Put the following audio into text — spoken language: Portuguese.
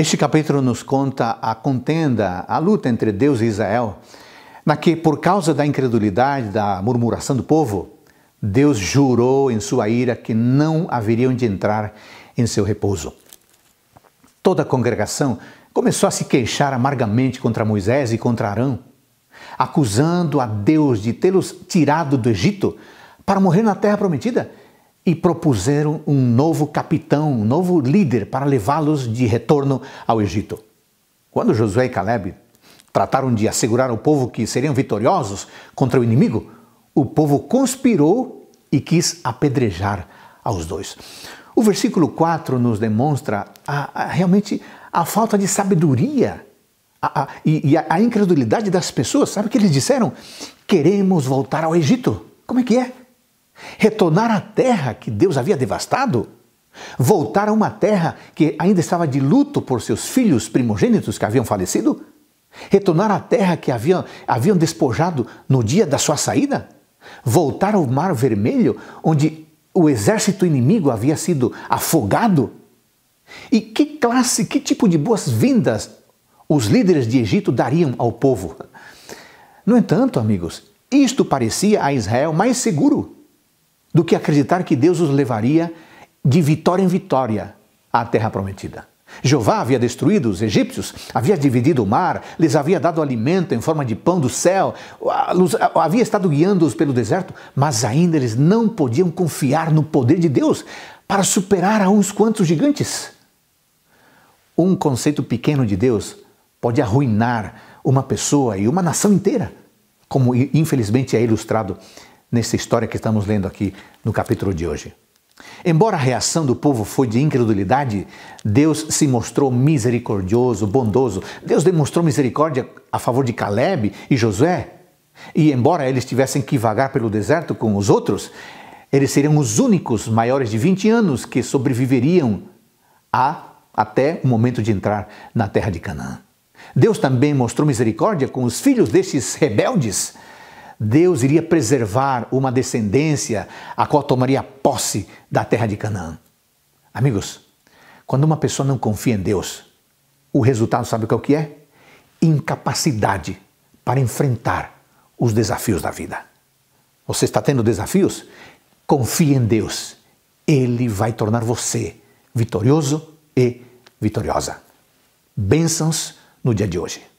Este capítulo nos conta a contenda, a luta entre Deus e Israel, na que, por causa da incredulidade, da murmuração do povo, Deus jurou em sua ira que não haveriam de entrar em seu repouso. Toda a congregação começou a se queixar amargamente contra Moisés e contra Arão, acusando a Deus de tê-los tirado do Egito para morrer na terra prometida e propuseram um novo capitão, um novo líder para levá-los de retorno ao Egito. Quando Josué e Caleb trataram de assegurar ao povo que seriam vitoriosos contra o inimigo, o povo conspirou e quis apedrejar aos dois. O versículo 4 nos demonstra a, a, realmente a falta de sabedoria a, e, e a incredulidade das pessoas. Sabe o que eles disseram? Queremos voltar ao Egito. Como é que é? retornar à terra que Deus havia devastado, voltar a uma terra que ainda estava de luto por seus filhos primogênitos que haviam falecido, retornar à terra que haviam, haviam despojado no dia da sua saída, voltar ao Mar Vermelho, onde o exército inimigo havia sido afogado. E que classe, que tipo de boas-vindas os líderes de Egito dariam ao povo? No entanto, amigos, isto parecia a Israel mais seguro do que acreditar que Deus os levaria de vitória em vitória à terra prometida. Jeová havia destruído os egípcios, havia dividido o mar, lhes havia dado alimento em forma de pão do céu, havia estado guiando-os pelo deserto, mas ainda eles não podiam confiar no poder de Deus para superar a uns quantos gigantes. Um conceito pequeno de Deus pode arruinar uma pessoa e uma nação inteira, como infelizmente é ilustrado nessa história que estamos lendo aqui no capítulo de hoje. Embora a reação do povo foi de incredulidade, Deus se mostrou misericordioso, bondoso. Deus demonstrou misericórdia a favor de Caleb e Josué. E embora eles tivessem que vagar pelo deserto com os outros, eles seriam os únicos maiores de 20 anos que sobreviveriam a até o momento de entrar na terra de Canaã. Deus também mostrou misericórdia com os filhos destes rebeldes Deus iria preservar uma descendência a qual tomaria posse da terra de Canaã. Amigos, quando uma pessoa não confia em Deus, o resultado sabe o que é? Incapacidade para enfrentar os desafios da vida. Você está tendo desafios? Confie em Deus. Ele vai tornar você vitorioso e vitoriosa. Bênçãos no dia de hoje.